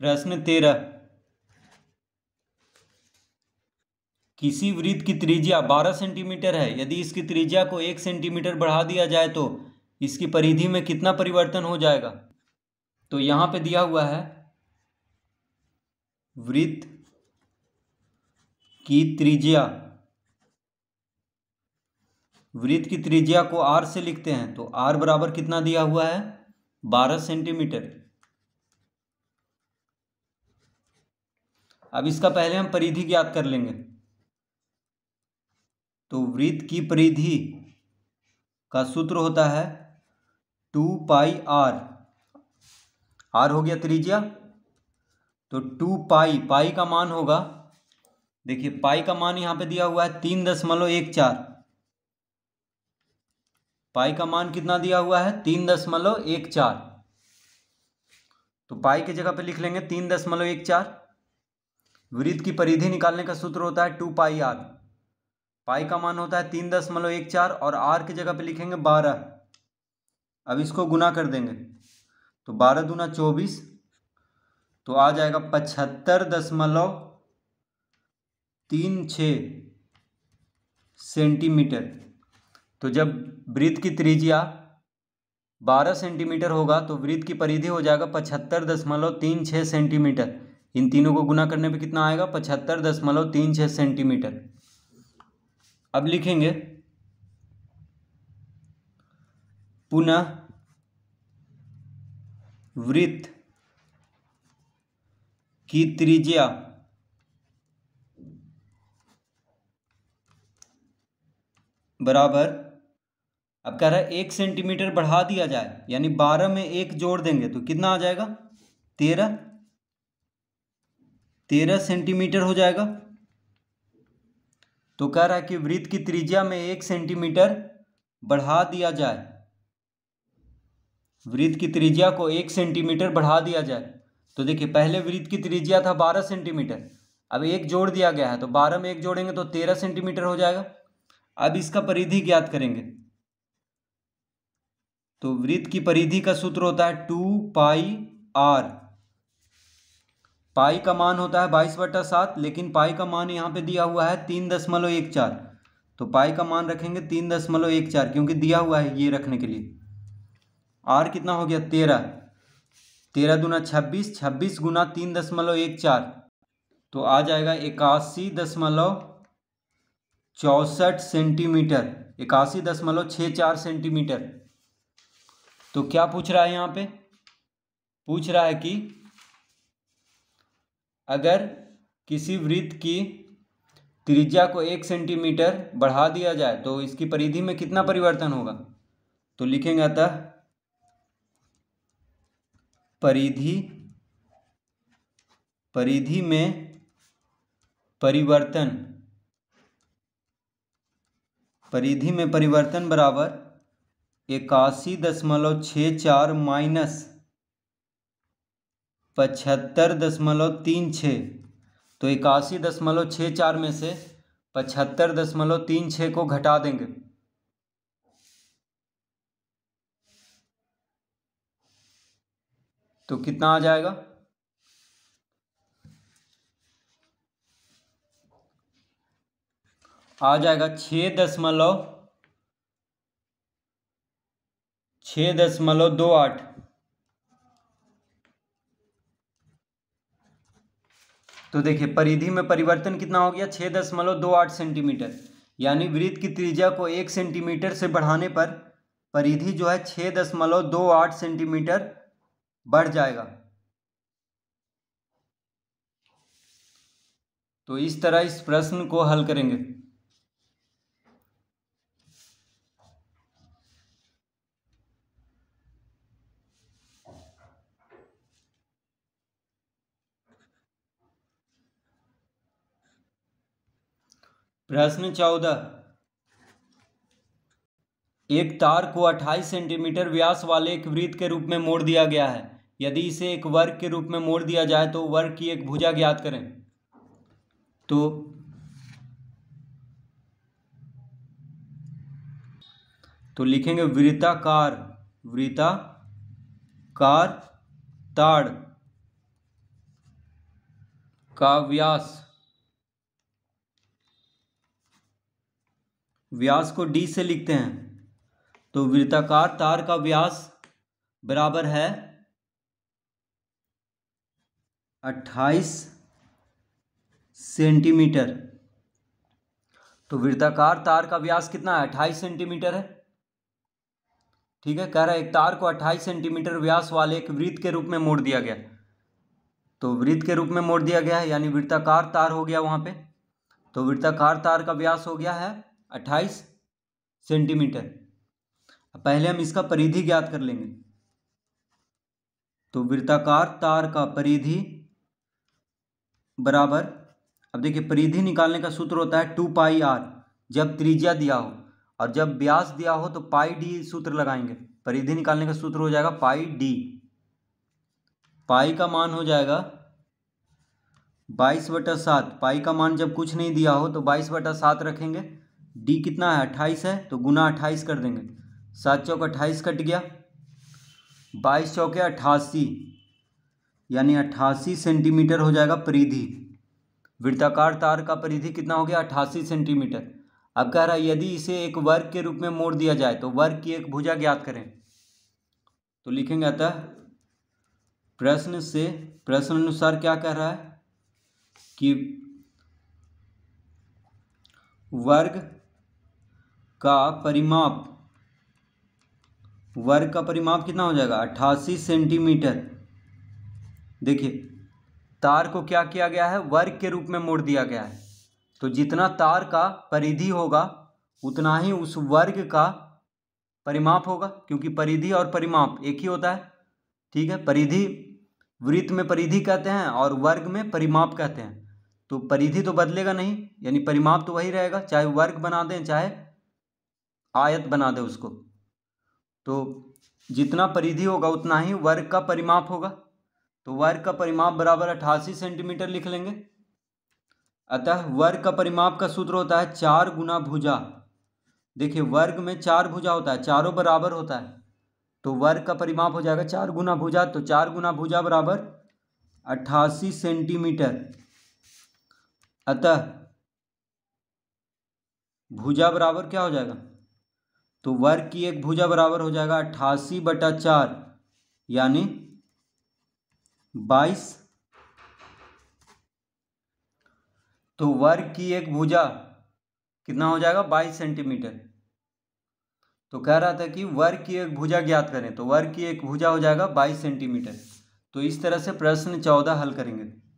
प्रश्न तेरह किसी वृत्त की त्रिज्या 12 सेंटीमीटर है यदि इसकी त्रिज्या को एक सेंटीमीटर बढ़ा दिया जाए तो इसकी परिधि में कितना परिवर्तन हो जाएगा तो यहाँ पे दिया हुआ है वृत्त की त्रिज्या वृत्त की त्रिज्या को आर से लिखते हैं तो आर बराबर कितना दिया हुआ है बारह सेंटीमीटर अब इसका पहले हम परिधि ज्ञात कर लेंगे तो वृत्त की परिधि का सूत्र होता है टू पाई आर आर हो गया त्रिज्या तो टू पाई पाई का मान होगा देखिए पाई का मान यहां पे दिया हुआ है तीन दशमलव एक चार पाई का मान कितना दिया हुआ है तीन दशमलव एक चार तो पाई की जगह पे लिख लेंगे तीन दशमलव एक चार वृत्त की परिधि निकालने का सूत्र होता है टू पाई आर पाई का मान होता है तीन दशमलव एक चार और आर की जगह पे लिखेंगे बारह अब इसको गुना कर देंगे तो बारह दूना चौबीस तो आ जाएगा पचहत्तर दशमलव तीन छ सेंटीमीटर तो जब वृत्त की त्रिज्या बारह सेंटीमीटर होगा तो वृत्त की परिधि हो जाएगा पचहत्तर दशमलव तीन छः सेंटीमीटर इन तीनों को गुना करने पे कितना आएगा पचहत्तर दशमलव तीन छः सेंटीमीटर अब लिखेंगे पुनः वृत्त की त्रिज्या बराबर अब कह रहा है एक सेंटीमीटर बढ़ा दिया जाए यानी बारह में एक जोड़ देंगे तो कितना आ जाएगा तेरह तेरह सेंटीमीटर हो जाएगा तो कह रहा है कि वृत्त की त्रिज्या में एक सेंटीमीटर बढ़ा दिया जाए वृत्त की त्रिज्या को एक सेंटीमीटर बढ़ा दिया जाए तो देखिए पहले वृत्त की त्रिज्या था बारह सेंटीमीटर अब एक जोड़ दिया गया है तो बारह में एक जोड़ेंगे तो तेरह सेंटीमीटर हो जाएगा अब इसका परिधि ज्ञात करेंगे तो वृत्त की परिधि का सूत्र होता है टू पाई आर पाई का मान होता है बाईस बटा सात लेकिन पाई का मान यहाँ पे दिया हुआ है तीन दशमलव एक चार तो पाई का मान रखेंगे तीन दशमलव एक चार क्योंकि दिया हुआ है ये रखने के लिए आर कितना हो गया तेरह तेरह दूना छब्बीस छब्बीस गुना तीन दशमलव एक चार तो आ जाएगा इक्यासी दशमलव चौसठ सेंटीमीटर इक्यासी दशमलव छः चार सेंटीमीटर तो क्या पूछ रहा है यहाँ पे पूछ रहा है कि अगर किसी वृत्त की त्रिज्या को एक सेंटीमीटर बढ़ा दिया जाए तो इसकी परिधि में कितना परिवर्तन होगा तो लिखेंगे अतः परिधि परिधि में परिवर्तन परिधि में परिवर्तन बराबर इक्यासी दशमलव छः चार माइनस पचहत्तर दशमलव तीन छः तो इक्यासी दशमलव छः चार में से पचहत्तर दशमलव तीन छः को घटा देंगे तो कितना आ जाएगा आ जाएगा छः दशमलव छः दशमलव दो आठ तो देखिए परिधि में परिवर्तन कितना हो गया छः दशमलव दो आठ सेंटीमीटर यानी वृत्त की त्रिज्या को एक सेंटीमीटर से बढ़ाने पर परिधि जो है छः दशमलव दो आठ सेंटीमीटर बढ़ जाएगा तो इस तरह इस प्रश्न को हल करेंगे प्रश्न चौदह एक तार को 28 सेंटीमीटर व्यास वाले एक वृत्त के रूप में मोड़ दिया गया है यदि इसे एक वर्ग के रूप में मोड़ दिया जाए तो वर्ग की एक भुजा ज्ञात करें तो तो लिखेंगे वृताकार वृताकार ताड़ का व्यास व्यास को डी से लिखते हैं तो वृत्ताकार तार का व्यास बराबर है अट्ठाईस सेंटीमीटर तो वृत्ताकार तार का व्यास कितना है अट्ठाईस सेंटीमीटर है ठीक है कह रहा है एक तार को अट्ठाईस सेंटीमीटर व्यास वाले एक वृत्त के रूप में मोड़ दिया गया तो वृत्त के रूप में मोड़ दिया गया है यानी वृत्ताकार तार हो गया वहां पे तो वृत्ताकार तार का व्यास हो गया है अट्ठाईस सेंटीमीटर पहले हम इसका परिधि ज्ञात कर लेंगे तो वृत्ताकार तार का परिधि बराबर अब देखिए परिधि निकालने का सूत्र होता है टू पाई आर जब त्रिज्या दिया हो और जब व्यास दिया हो तो पाई डी सूत्र लगाएंगे परिधि निकालने का सूत्र हो जाएगा पाई डी पाई का मान हो जाएगा बाईस बटा सात पाई का मान जब कुछ नहीं दिया हो तो बाईस बटा सात रखेंगे डी कितना है अट्ठाईस है तो गुना अट्ठाईस कर देंगे सात चौक अट्ठाईस कट गया बाईस चौके अट्ठासी यानी अट्ठासी सेंटीमीटर हो जाएगा परिधि वृत्ताकार तार का परिधि कितना हो गया अट्ठासी सेंटीमीटर अब कह रहा है यदि इसे एक वर्ग के रूप में मोड़ दिया जाए तो वर्ग की एक भुजा ज्ञात करें तो लिखेंगे अतः प्रश्न से प्रश्न अनुसार क्या कह रहा है कि वर्ग का परिमाप वर्ग का परिमाप कितना हो जाएगा अट्ठासी सेंटीमीटर देखिए तार को क्या किया गया है वर्ग के रूप में मोड़ दिया गया है तो जितना तार का परिधि होगा उतना ही उस वर्ग का परिमाप होगा क्योंकि परिधि और परिमाप एक ही होता है ठीक है परिधि वृत्त में परिधि कहते हैं और वर्ग में परिमाप कहते हैं तो परिधि तो बदलेगा नहीं यानी परिमाप तो वही रहेगा चाहे वर्ग बना दें चाहे आयत बना दे उसको तो जितना परिधि होगा उतना ही वर्ग का परिमाप होगा तो वर्ग का परिमाप बराबर अट्ठासी सेंटीमीटर लिख लेंगे अतः वर्ग का परिमाप का सूत्र होता है चार गुना भुजा देखिए वर्ग में चार भुजा होता है चारों बराबर होता है तो वर्ग का परिमाप हो जाएगा चार गुना भुजा तो चार गुना भुजा बराबर अट्ठासी सेंटीमीटर अतः भुजा बराबर क्या हो जाएगा तो वर्ग की एक भुजा बराबर हो जाएगा अट्ठासी बटा चार यानी बाईस तो वर्ग की एक भुजा कितना हो जाएगा बाईस सेंटीमीटर तो कह रहा था कि वर्ग की एक भुजा ज्ञात करें तो वर्ग की एक भुजा हो जाएगा बाईस सेंटीमीटर तो इस तरह से प्रश्न चौदह हल करेंगे